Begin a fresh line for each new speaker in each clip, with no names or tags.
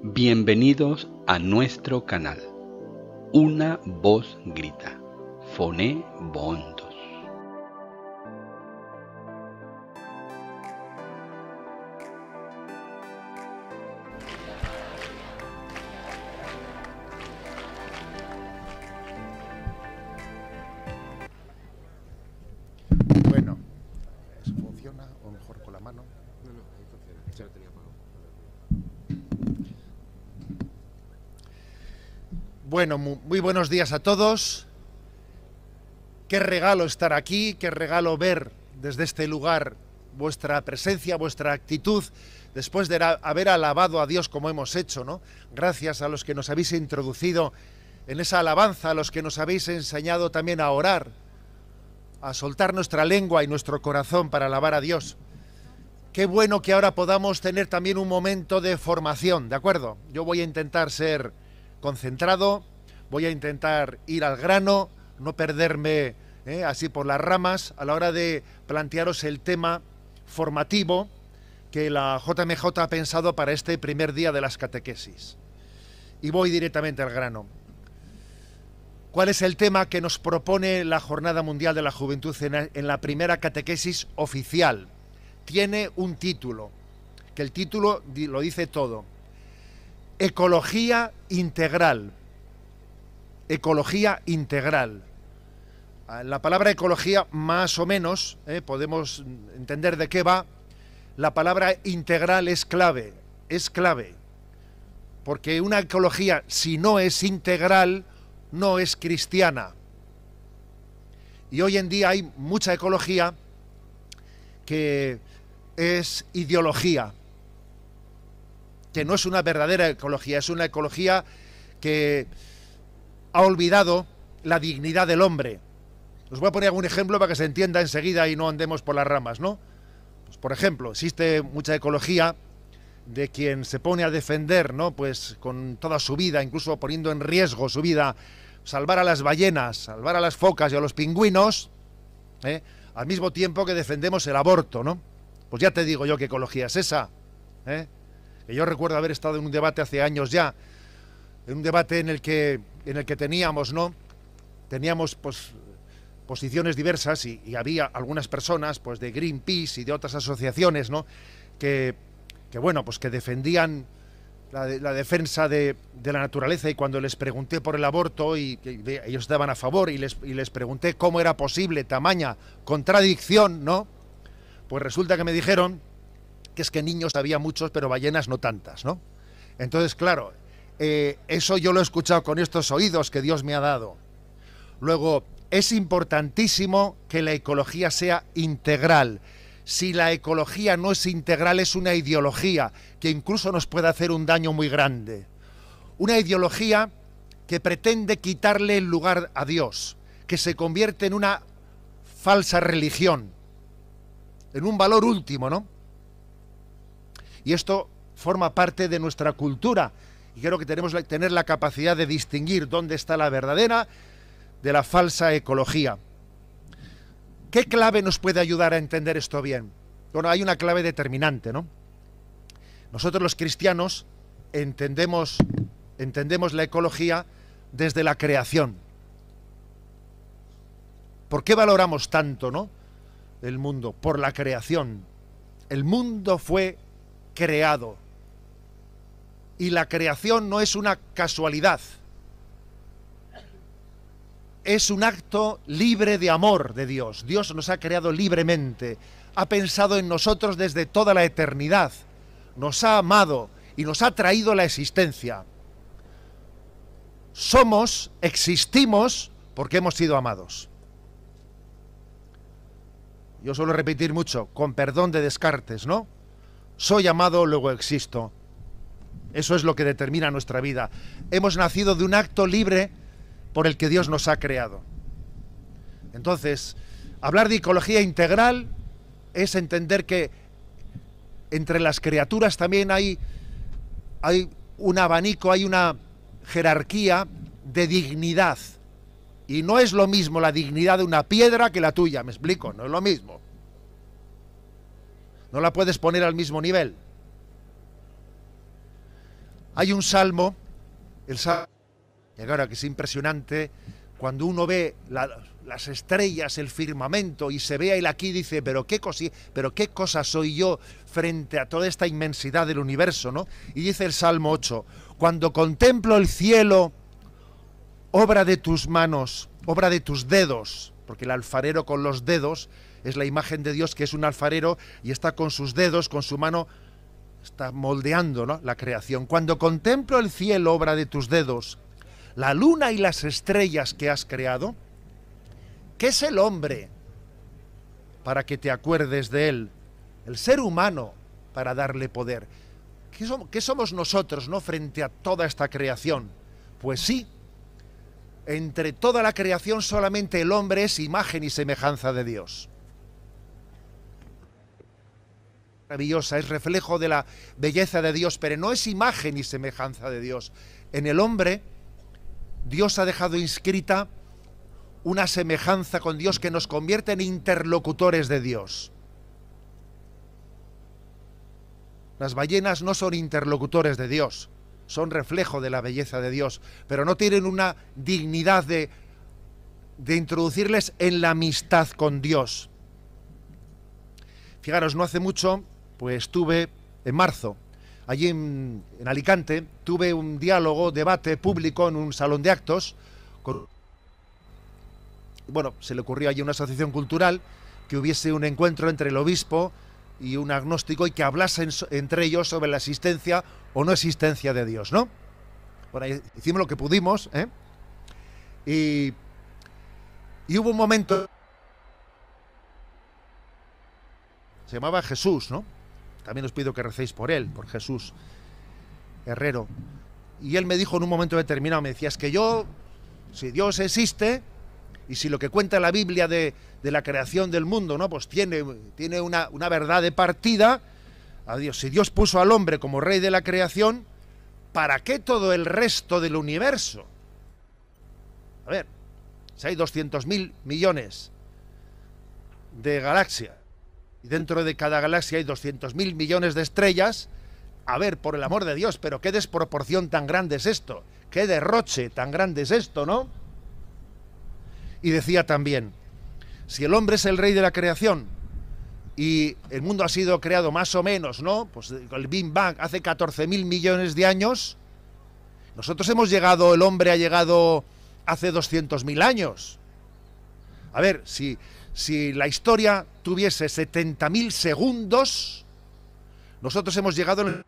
Bienvenidos a nuestro canal. Una voz grita. Foné Bond. Bueno, muy buenos días a todos. Qué regalo estar aquí, qué regalo ver desde este lugar vuestra presencia, vuestra actitud, después de haber alabado a Dios como hemos hecho, ¿no? Gracias a los que nos habéis introducido en esa alabanza, a los que nos habéis enseñado también a orar, a soltar nuestra lengua y nuestro corazón para alabar a Dios. Qué bueno que ahora podamos tener también un momento de formación, ¿de acuerdo? Yo voy a intentar ser concentrado, voy a intentar ir al grano, no perderme eh, así por las ramas a la hora de plantearos el tema formativo que la JMJ ha pensado para este primer día de las catequesis. Y voy directamente al grano. ¿Cuál es el tema que nos propone la Jornada Mundial de la Juventud en la primera catequesis oficial? Tiene un título, que el título lo dice todo Ecología integral. Ecología integral. Ah, la palabra ecología, más o menos, eh, podemos entender de qué va. La palabra integral es clave, es clave. Porque una ecología, si no es integral, no es cristiana. Y hoy en día hay mucha ecología que es ideología, que no es una verdadera ecología, es una ecología que ha olvidado la dignidad del hombre. Os voy a poner algún ejemplo para que se entienda enseguida y no andemos por las ramas, ¿no? Pues, por ejemplo, existe mucha ecología de quien se pone a defender, ¿no? Pues con toda su vida, incluso poniendo en riesgo su vida, salvar a las ballenas, salvar a las focas y a los pingüinos, ¿eh? al mismo tiempo que defendemos el aborto, ¿no? Pues ya te digo yo qué ecología es esa, ¿eh? Yo recuerdo haber estado en un debate hace años ya, en un debate en el que, en el que teníamos, ¿no? Teníamos pues, posiciones diversas y, había algunas personas pues, de Greenpeace y de otras asociaciones ¿no? que, que, bueno, pues, que defendían la, defensa de, la naturaleza y cuando les pregunté por el aborto y, ellos estaban a favor y les, y les pregunté cómo era posible tamaña contradicción, ¿no? Pues resulta que me dijeron que es que niños había muchos, pero ballenas no tantas, ¿no? Entonces, claro, eh, eso yo lo he escuchado con estos oídos que Dios me ha dado. Luego, es importantísimo que la ecología sea integral. Si la ecología no es integral, es una ideología que incluso nos puede hacer un daño muy grande. Una ideología que pretende quitarle el lugar a Dios, que se convierte en una falsa religión, en un valor último, ¿no? Y esto forma parte de nuestra cultura. Y creo que tenemos que tener la capacidad de distinguir dónde está la verdadera de la falsa ecología. ¿Qué clave nos puede ayudar a entender esto bien? Bueno, hay una clave determinante, ¿no? Nosotros los cristianos entendemos, entendemos la ecología desde la creación. ¿Por qué valoramos tanto, no? El mundo, por la creación. El mundo fue creado. Y la creación no es una casualidad. Es un acto libre de amor de Dios. Dios nos ha creado libremente. Ha pensado en nosotros desde toda la eternidad. Nos ha amado y nos ha traído la existencia. Somos, existimos, porque hemos sido amados. Yo suelo repetir mucho, con perdón de Descartes, ¿no? Soy amado, luego existo. Eso es lo que determina nuestra vida. Hemos nacido de un acto libre por el que Dios nos ha creado. Entonces, hablar de ecología integral es entender que entre las criaturas también hay, hay un abanico, hay una jerarquía de dignidad. Y no es lo mismo la dignidad de una piedra que la tuya, me explico, no es lo mismo. No la puedes poner al mismo nivel. Hay un salmo, el salmo, y ahora que es impresionante, cuando uno ve las estrellas, el firmamento y se ve a él aquí, dice, pero qué, pero qué cosa soy yo frente a toda esta inmensidad del universo, ¿no? Y dice el Salmo 8, cuando contemplo el cielo, obra de tus manos, obra de tus dedos, porque el alfarero con los dedos es la imagen de Dios que es un alfarero y está con sus dedos, con su mano, está moldeando la creación. Cuando contemplo el cielo, obra de tus dedos, la luna y las estrellas que has creado, ¿qué es el hombre para que te acuerdes de él? El ser humano para darle poder. ¿Qué somos, nosotros no frente a toda esta creación? Pues sí, entre toda la creación solamente el hombre es imagen y semejanza de Dios. maravillosa, es reflejo de la belleza de Dios, pero no es imagen y semejanza de Dios. En el hombre, Dios ha dejado inscrita una semejanza con Dios que nos convierte en interlocutores de Dios. Las ballenas no son interlocutores de Dios, son reflejo de la belleza de Dios, pero no tienen una dignidad de, de introducirles en la amistad con Dios. Fijaros, no hace mucho pues tuve en marzo, allí en, Alicante, tuve un diálogo, debate público en un salón de actos. bueno, se le ocurrió allí una asociación cultural que hubiese un encuentro entre el obispo y un agnóstico y que hablasen entre ellos sobre la existencia o no existencia de Dios, ¿no? hicimos lo que pudimos, ¿eh? Y, y hubo un momento... Se llamaba Jesús, ¿no? También os pido que recéis por él, por Jesús Herrero. Y él me dijo en un momento determinado, me decía, es que yo, si Dios existe, y si lo que cuenta la Biblia de, la creación del mundo, ¿no? Pues tiene, tiene una, verdad de partida. A Dios, si Dios puso al hombre como rey de la creación, ¿para qué todo el resto del universo? A ver, si hay 200.000 millones de galaxias, y dentro de cada galaxia hay 200.000 millones de estrellas, a ver, por el amor de Dios, pero qué desproporción tan grande es esto, qué derroche tan grande es esto, ¿no? Y decía también, si el hombre es el rey de la creación y el mundo ha sido creado más o menos, ¿no? Pues el Big Bang hace 14.000 millones de años, nosotros hemos llegado, el hombre ha llegado hace 200.000 años. A ver, si, si la historia tuviese 70.000 segundos, nosotros hemos llegado en... El...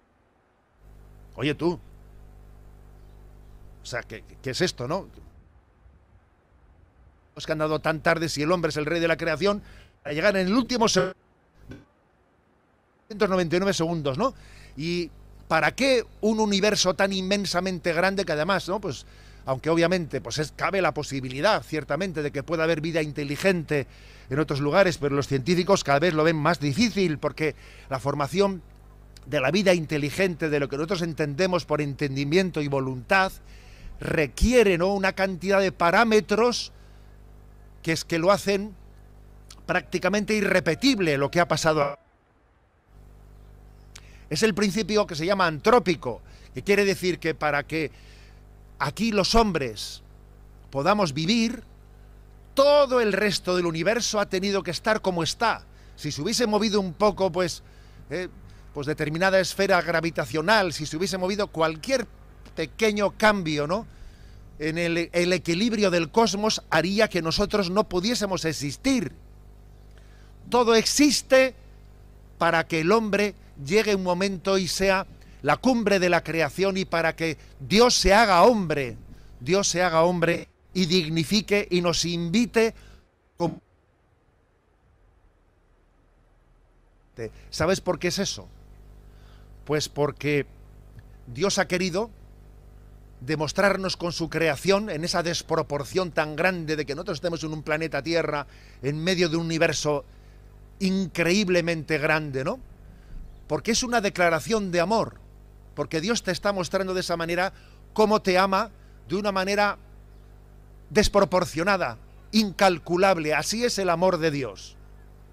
Oye tú. O sea, ¿qué, es esto, no? Es que han dado tan tarde si el hombre es el rey de la creación, a llegar en el último segundo... 199 segundos, ¿no? Y ¿para qué un universo tan inmensamente grande que además, ¿no? Pues aunque obviamente pues es, cabe la posibilidad ciertamente de que pueda haber vida inteligente en otros lugares, pero los científicos cada vez lo ven más difícil porque la formación de la vida inteligente, de lo que nosotros entendemos por entendimiento y voluntad, requiere una cantidad de parámetros que es que lo hacen prácticamente irrepetible lo que ha pasado. Es el principio que se llama antrópico, que quiere decir que para que aquí los hombres podamos vivir, todo el resto del universo ha tenido que estar como está. Si se hubiese movido un poco, pues, eh, pues determinada esfera gravitacional, si se hubiese movido cualquier pequeño cambio, ¿no? En el equilibrio del cosmos haría que nosotros no pudiésemos existir. Todo existe para que el hombre llegue un momento y sea la cumbre de la creación y para que Dios se haga hombre, Dios se haga hombre y dignifique y nos invite ¿Sabes por qué es eso? Pues porque Dios ha querido demostrarnos con su creación, en esa desproporción tan grande de que nosotros estemos en un planeta Tierra, en medio de un universo increíblemente grande, ¿no? Porque es una declaración de amor porque Dios te está mostrando de esa manera cómo te ama de una manera desproporcionada, incalculable. Así es el amor de Dios,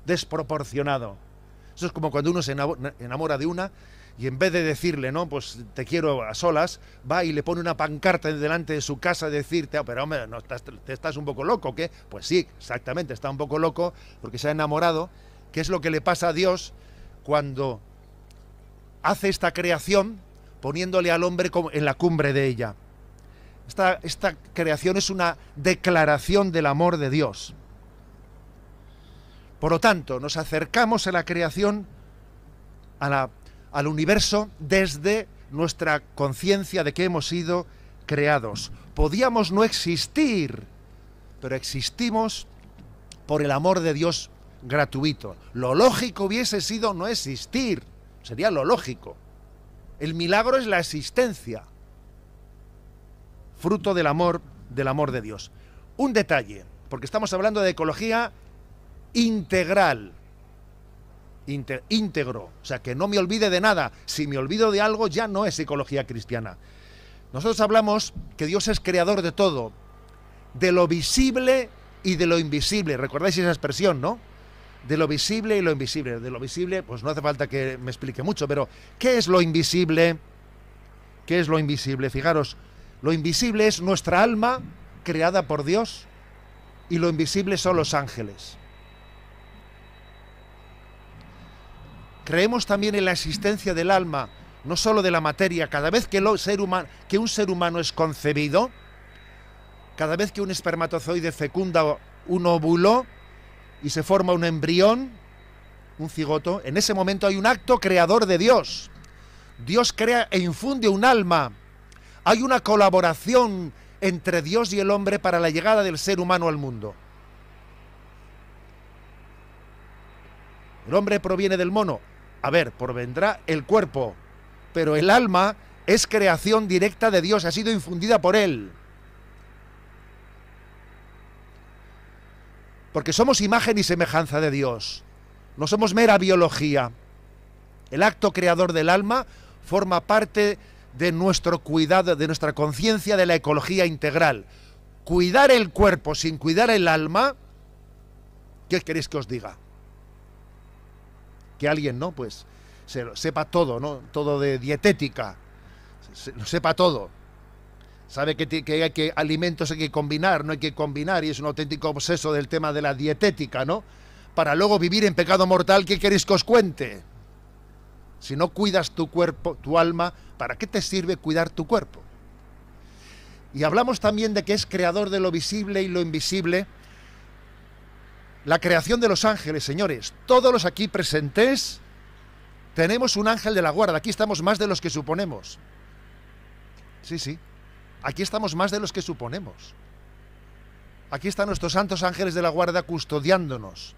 desproporcionado. Eso es como cuando uno se enamora de una y en vez de decirle, no, pues te quiero a solas, va y le pone una pancarta delante de su casa y decirte, ah, pero hombre, te estás un poco loco, ¿qué? Pues sí, exactamente, está un poco loco porque se ha enamorado. ¿Qué es lo que le pasa a Dios cuando hace esta creación poniéndole al hombre en la cumbre de ella. Esta, creación es una declaración del amor de Dios. Por lo tanto, nos acercamos a la creación, al universo, desde nuestra conciencia de que hemos sido creados. Podíamos no existir, pero existimos por el amor de Dios gratuito. Lo lógico hubiese sido no existir, sería lo lógico. El milagro es la existencia, fruto del amor, del amor de Dios. Un detalle, porque estamos hablando de ecología integral, íntegro, o sea, que no me olvide de nada. Si me olvido de algo ya no es ecología cristiana. Nosotros hablamos que Dios es creador de todo, de lo visible y de lo invisible. ¿Recordáis esa expresión, no? de lo visible y lo invisible. De lo visible, pues no hace falta que me explique mucho, pero ¿qué es lo invisible? ¿Qué es lo invisible? Fijaros, lo invisible es nuestra alma creada por Dios y lo invisible son los ángeles. Creemos también en la existencia del alma, no solo de la materia. Cada vez que, ser que un ser humano es concebido, cada vez que un espermatozoide fecunda un óvulo, y se forma un embrión, un cigoto, en ese momento hay un acto creador de Dios. Dios crea e infunde un alma. Hay una colaboración entre Dios y el hombre para la llegada del ser humano al mundo. El hombre proviene del mono. A ver, provendrá el cuerpo, pero el alma es creación directa de Dios, ha sido infundida por él. Porque somos imagen y semejanza de Dios. No somos mera biología. El acto creador del alma forma parte de nuestro cuidado, de nuestra conciencia de la ecología integral. Cuidar el cuerpo sin cuidar el alma, ¿qué queréis que os diga? Que alguien, ¿no? Pues se sepa todo, ¿no? Todo de dietética, lo sepa todo sabe que, hay que alimentos hay que combinar, no hay que combinar, y es un auténtico obseso del tema de la dietética, ¿no? Para luego vivir en pecado mortal, ¿qué queréis que os cuente? Si no cuidas tu cuerpo, tu alma, ¿para qué te sirve cuidar tu cuerpo? Y hablamos también de que es creador de lo visible y lo invisible. La creación de los ángeles, señores, todos los aquí presentes tenemos un ángel de la guarda. Aquí estamos más de los que suponemos. Sí, sí. Aquí estamos más de los que suponemos. Aquí están nuestros santos ángeles de la guarda custodiándonos.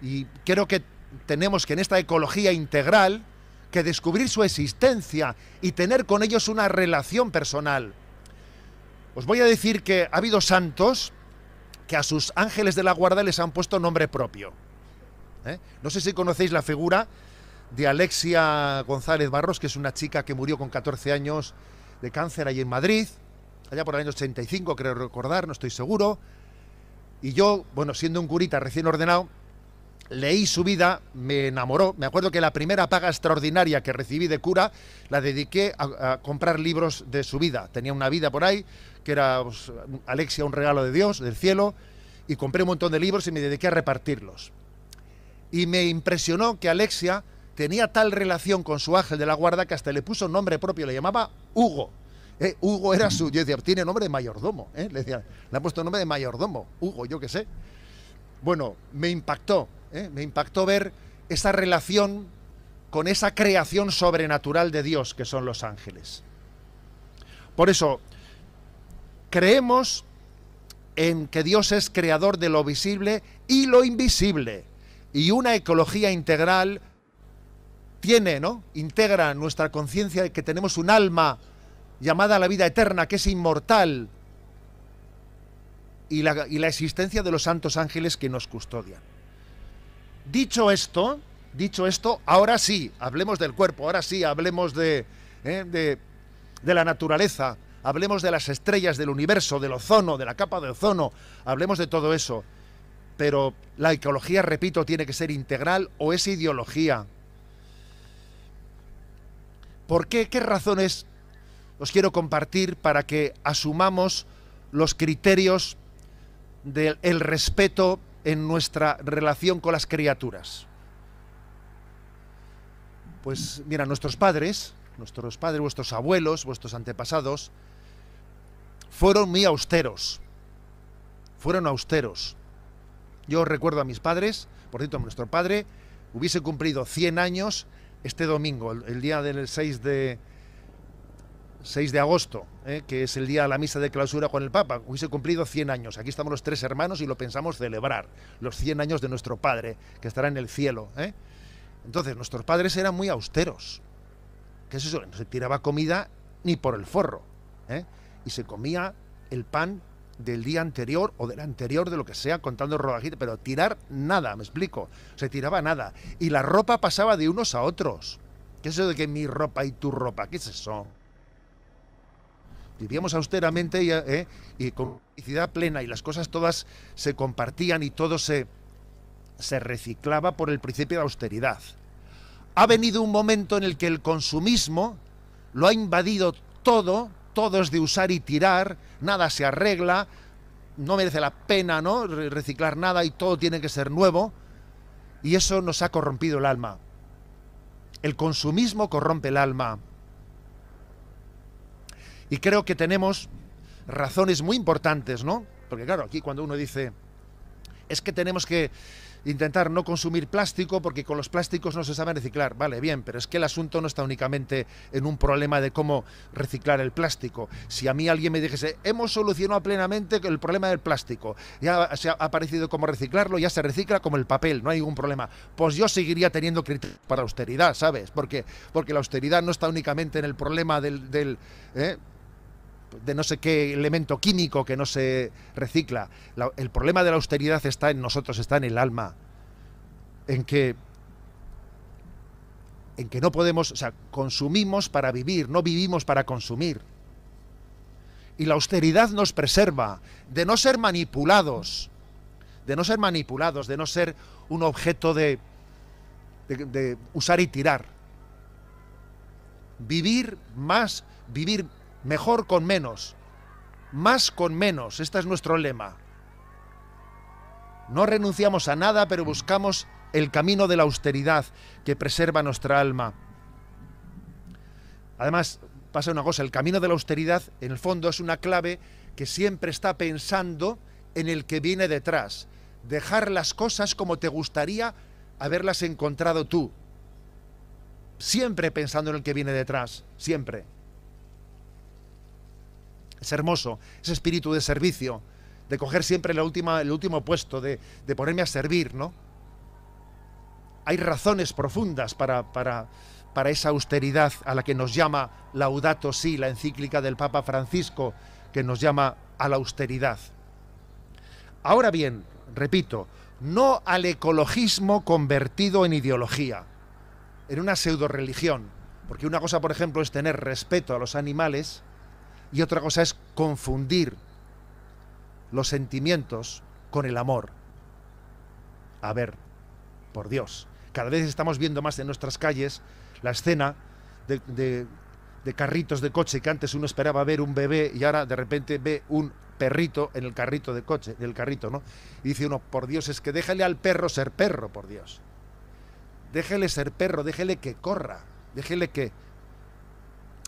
Y creo que tenemos que en esta ecología integral que descubrir su existencia y tener con ellos una relación personal. Os voy a decir que ha habido santos que a sus ángeles de la guarda les han puesto nombre propio. ¿Eh? No sé si conocéis la figura de Alexia González Barros, que es una chica que murió con 14 años de cáncer ahí en Madrid, allá por el año 85, creo recordar, no estoy seguro. Y yo, bueno, siendo un curita recién ordenado, leí su vida, me enamoró. Me acuerdo que la primera paga extraordinaria que recibí de cura la dediqué a, comprar libros de su vida. Tenía una vida por ahí, que era pues, Alexia, un regalo de Dios, del cielo, y compré un montón de libros y me dediqué a repartirlos. Y me impresionó que Alexia tenía tal relación con su ángel de la guarda que hasta le puso nombre propio, le llamaba Hugo. Eh, Hugo era su, yo decía, tiene nombre de mayordomo, eh, le decía, le ha puesto nombre de mayordomo, Hugo, yo qué sé. Bueno, me impactó, eh, me impactó ver esa relación con esa creación sobrenatural de Dios que son los ángeles. Por eso, creemos en que Dios es creador de lo visible y lo invisible, y una ecología integral tiene, ¿no? Integra nuestra conciencia de que tenemos un alma llamada a la vida eterna, que es inmortal, y la, existencia de los santos ángeles que nos custodian. Dicho esto, dicho esto, ahora sí, hablemos del cuerpo, ahora sí, hablemos de, ¿eh? de, de la naturaleza, hablemos de las estrellas, del universo, del ozono, de la capa de ozono, hablemos de todo eso. Pero la ecología, repito, tiene que ser integral o es ideología. ¿Por qué? ¿Qué razones os quiero compartir para que asumamos los criterios del respeto en nuestra relación con las criaturas? Pues mira, nuestros padres, nuestros padres, vuestros abuelos, vuestros antepasados, fueron muy austeros. Fueron austeros. Yo recuerdo a mis padres, por cierto, nuestro padre hubiese cumplido 100 años este domingo, el, día del 6 de, de agosto, eh, que es el día de la misa de clausura con el Papa, hubiese cumplido 100 años. Aquí estamos los tres hermanos y lo pensamos celebrar, los 100 años de nuestro Padre, que estará en el cielo. Eh. Entonces, nuestros padres eran muy austeros. ¿Qué es eso? No se tiraba comida ni por el forro. Eh. Y se comía el pan del día anterior o del anterior de lo que sea, contando rodajitas, pero tirar nada, me explico, se tiraba nada. Y la ropa pasaba de unos a otros. ¿Qué es eso de que mi ropa y tu ropa? ¿Qué es eso? Vivíamos austeramente eh, y, con felicidad plena y las cosas todas se compartían y todo se, se reciclaba por el principio de austeridad. Ha venido un momento en el que el consumismo lo ha invadido todo todo es de usar y tirar, nada se arregla, no merece la pena, ¿no? Reciclar nada y todo tiene que ser nuevo. Y eso nos ha corrompido el alma. El consumismo corrompe el alma. Y creo que tenemos razones muy importantes, ¿no? Porque claro, aquí cuando uno dice, es que tenemos que intentar no consumir plástico porque con los plásticos no se sabe reciclar. Vale, bien, pero es que el asunto no está únicamente en un problema de cómo reciclar el plástico. Si a mí alguien me dijese, hemos solucionado plenamente el problema del plástico, ya se ha aparecido cómo reciclarlo, ya se recicla como el papel, no hay ningún problema. Pues yo seguiría teniendo criterios para austeridad, ¿sabes? Porque, porque la austeridad no está únicamente en el problema del... ¿eh? de no sé qué elemento químico que no se recicla. el problema de la austeridad está en nosotros, está en el alma. En que en que no podemos, o sea, consumimos para vivir, no vivimos para consumir. Y la austeridad nos preserva de no ser manipulados, de no ser manipulados, de no ser un objeto de, de, de usar y tirar. Vivir más, vivir Mejor con menos. Más con menos. Este es nuestro lema. No renunciamos a nada, pero buscamos el camino de la austeridad que preserva nuestra alma. Además, pasa una cosa, el camino de la austeridad en el fondo es una clave que siempre está pensando en el que viene detrás. Dejar las cosas como te gustaría haberlas encontrado tú. Siempre pensando en el que viene detrás, siempre. Es hermoso ese espíritu de servicio, de coger siempre el último puesto, de, ponerme a servir, ¿no? Hay razones profundas para, para esa austeridad a la que nos llama Laudato Si, la encíclica del Papa Francisco, que nos llama a la austeridad. Ahora bien, repito, no al ecologismo convertido en ideología, en una pseudo religión, porque una cosa, por ejemplo, es tener respeto a los animales, y otra cosa es confundir los sentimientos con el amor. A ver, por Dios, cada vez estamos viendo más en nuestras calles la escena de, carritos de coche que antes uno esperaba ver un bebé y ahora de repente ve un perrito en el carrito de coche, del carrito, ¿no? Y dice uno, por Dios, es que déjale al perro ser perro, por Dios. Déjele ser perro, déjele que corra, déjele que...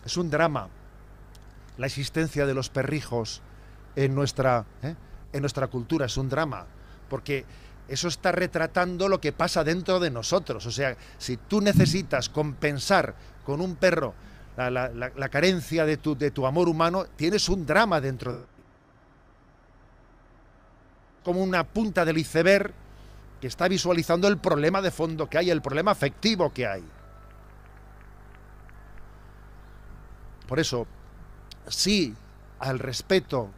Es un drama, la existencia de los perrijos en nuestra, ¿eh? en nuestra cultura, es un drama, porque eso está retratando lo que pasa dentro de nosotros. O sea, si tú necesitas compensar con un perro la, carencia de tu, amor humano, tienes un drama dentro de como una punta del iceberg que está visualizando el problema de fondo que hay, el problema afectivo que hay. Por eso, sí al respeto,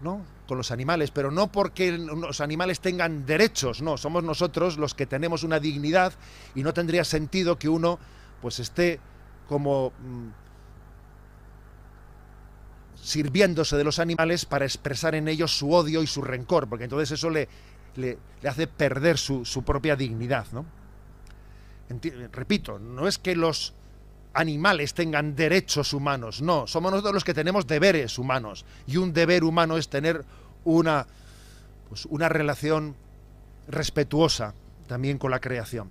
con los animales, pero no porque los animales tengan derechos, no, somos nosotros los que tenemos una dignidad y no tendría sentido que uno pues esté como mm, sirviéndose de los animales para expresar en ellos su odio y su rencor, porque entonces eso le, le, hace perder su, propia dignidad, ¿no? repito, no es que los animales tengan derechos humanos, no, somos nosotros los que tenemos deberes humanos y un deber humano es tener una, pues, una relación respetuosa también con la creación.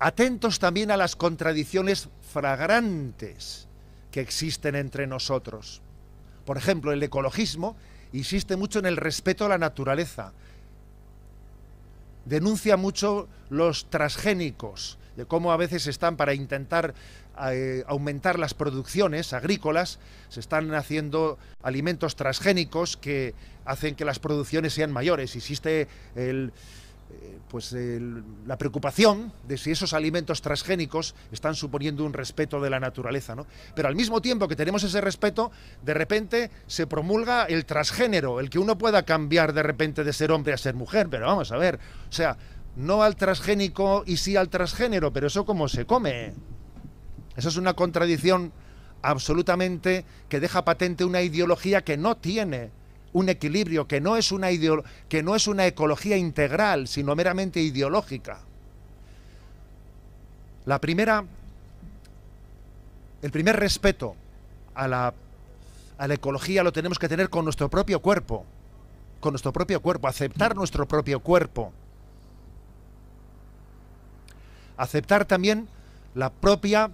Atentos también a las contradicciones fragrantes que existen entre nosotros. Por ejemplo, el ecologismo insiste mucho en el respeto a la naturaleza, denuncia mucho los transgénicos, de cómo a veces están para intentar eh, aumentar las producciones agrícolas, se están haciendo alimentos transgénicos que hacen que las producciones sean mayores. Existe eh, pues la preocupación de si esos alimentos transgénicos están suponiendo un respeto de la naturaleza, ¿no? Pero al mismo tiempo que tenemos ese respeto, de repente se promulga el transgénero, el que uno pueda cambiar de repente de ser hombre a ser mujer, pero vamos a ver, o sea, no al transgénico y sí al transgénero, pero eso cómo se come. Eso es una contradicción absolutamente que deja patente una ideología que no tiene un equilibrio, que no es una, que no es una ecología integral, sino meramente ideológica. La primera, el primer respeto a la ecología lo tenemos que tener con nuestro propio cuerpo, con nuestro propio cuerpo, aceptar nuestro propio cuerpo aceptar también la propia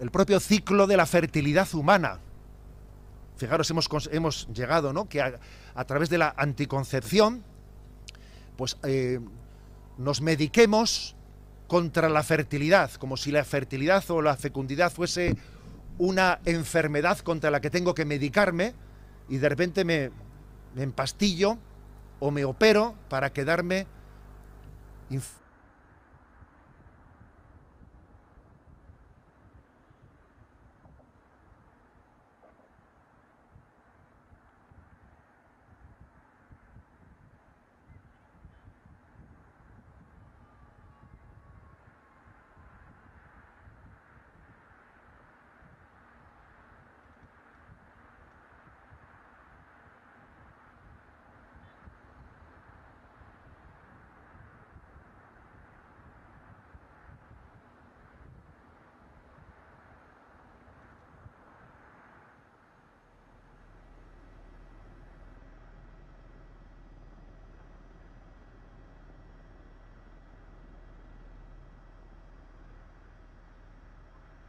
el propio ciclo de la fertilidad humana. Fijaros, hemos, llegado, ¿no? Que a, través de la anticoncepción, pues eh, nos mediquemos contra la fertilidad, como si la fertilidad o la fecundidad fuese una enfermedad contra la que tengo que medicarme y de repente me, me empastillo o me opero para quedarme if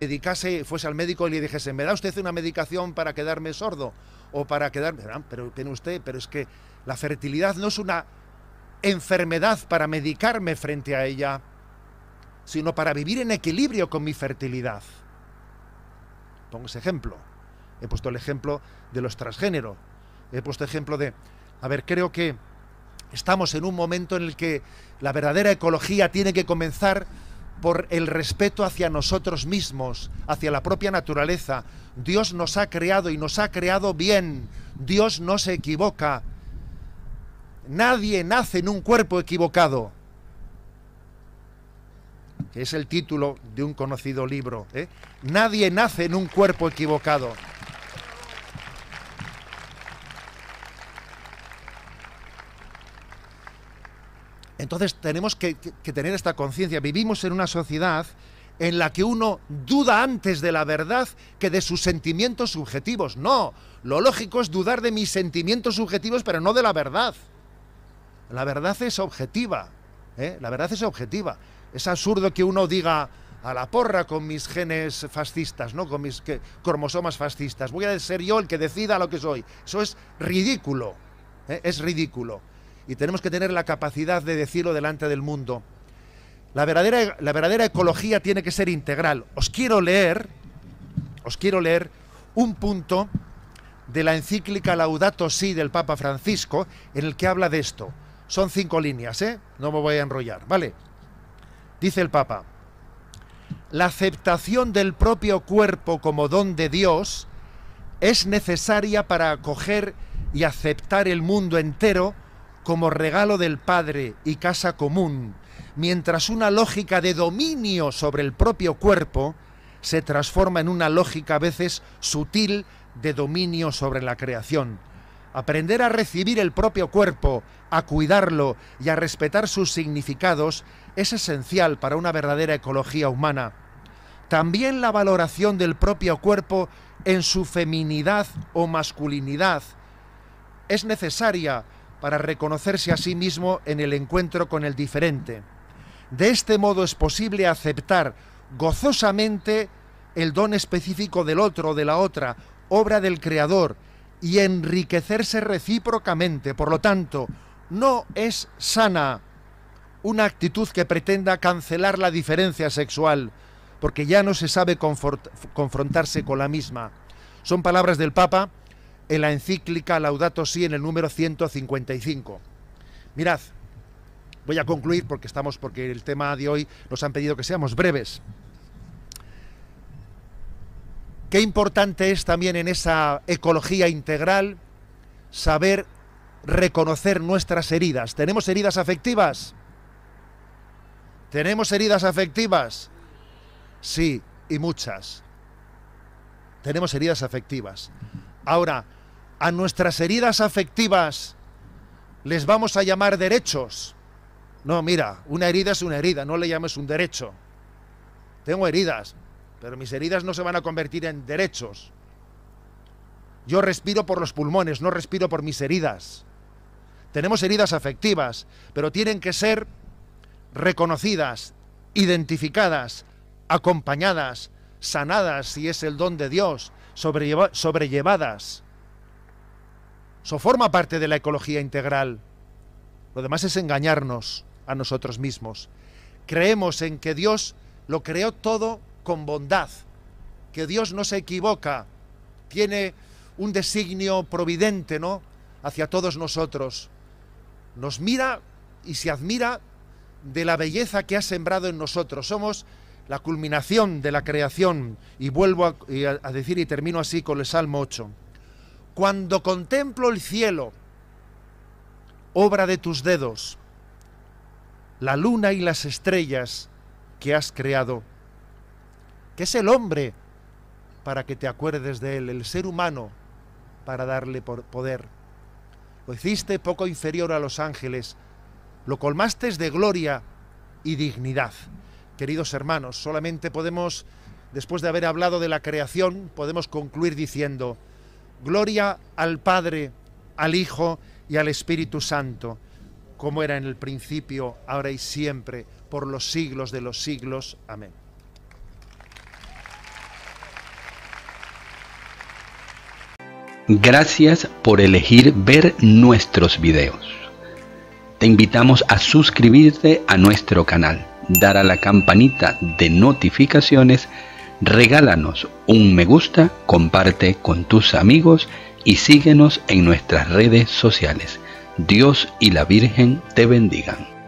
medicase, fuese al médico y le dijese, ¿me da usted una medicación para quedarme sordo? O para quedarme... pero tiene usted, pero es que la fertilidad no es una enfermedad para medicarme frente a ella, sino para vivir en equilibrio con mi fertilidad. Pongo ese ejemplo. He puesto el ejemplo de los transgénero. He puesto ejemplo de... A ver, creo que estamos en un momento en el que la verdadera ecología tiene que comenzar por el respeto hacia nosotros mismos, hacia la propia naturaleza. Dios nos ha creado y nos ha creado bien. Dios no se equivoca. Nadie nace en un cuerpo equivocado. Que es el título de un conocido libro. ¿eh? Nadie nace en un cuerpo equivocado. Entonces tenemos que, tener esta conciencia. Vivimos en una sociedad en la que uno duda antes de la verdad que de sus sentimientos subjetivos. No, lo lógico es dudar de mis sentimientos subjetivos, pero no de la verdad. La verdad es objetiva. ¿eh? La verdad es objetiva. Es absurdo que uno diga a la porra con mis genes fascistas, ¿no? Con mis cromosomas fascistas. Voy a ser yo el que decida lo que soy. Eso es ridículo. ¿eh? Es ridículo y tenemos que tener la capacidad de decirlo delante del mundo. La verdadera, la verdadera ecología tiene que ser integral. Os quiero leer, os quiero leer un punto de la encíclica Laudato Si del Papa Francisco, en el que habla de esto. Son cinco líneas, ¿eh? No me voy a enrollar, ¿vale? Dice el Papa, la aceptación del propio cuerpo como don de Dios es necesaria para acoger y aceptar el mundo entero como regalo del Padre y casa común, mientras una lógica de dominio sobre el propio cuerpo se transforma en una lógica a veces sutil de dominio sobre la creación. Aprender a recibir el propio cuerpo, a cuidarlo y a respetar sus significados es esencial para una verdadera ecología humana. También la valoración del propio cuerpo en su feminidad o masculinidad es necesaria para reconocerse a sí mismo en el encuentro con el diferente. De este modo es posible aceptar gozosamente el don específico del otro, de la otra, obra del Creador, y enriquecerse recíprocamente. Por lo tanto, no es sana una actitud que pretenda cancelar la diferencia sexual, porque ya no se sabe confrontarse con la misma. Son palabras del Papa en la encíclica Laudato Si en el número 155. Mirad, voy a concluir porque estamos porque el tema de hoy nos han pedido que seamos breves. Qué importante es también en esa ecología integral saber reconocer nuestras heridas. Tenemos heridas afectivas. Tenemos heridas afectivas. Sí, y muchas. Tenemos heridas afectivas. Ahora, a nuestras heridas afectivas les vamos a llamar derechos. No, mira, una herida es una herida, no le llames un derecho. Tengo heridas, pero mis heridas no se van a convertir en derechos. Yo respiro por los pulmones, no respiro por mis heridas. Tenemos heridas afectivas, pero tienen que ser reconocidas, identificadas, acompañadas, sanadas si es el don de Dios, sobrellevadas eso forma parte de la ecología integral. Lo demás es engañarnos a nosotros mismos. Creemos en que Dios lo creó todo con bondad, que Dios no se equivoca, tiene un designio providente, ¿no? hacia todos nosotros. Nos mira y se admira de la belleza que ha sembrado en nosotros. Somos la culminación de la creación y vuelvo a, a decir y termino así con el Salmo 8. Cuando contemplo el cielo, obra de tus dedos, la luna y las estrellas que has creado, que es el hombre para que te acuerdes de él, el ser humano para darle poder. Lo hiciste poco inferior a los ángeles, lo colmaste de gloria y dignidad. Queridos hermanos, solamente podemos, después de haber hablado de la creación, podemos concluir diciendo, Gloria al Padre, al Hijo y al Espíritu Santo, como era en el principio, ahora y siempre, por los siglos de los siglos. Amén. Gracias por elegir ver nuestros videos. Te invitamos a suscribirte a nuestro canal, dar a la campanita de notificaciones regálanos un me gusta, comparte con tus amigos y síguenos en nuestras redes sociales. Dios y la Virgen te bendigan.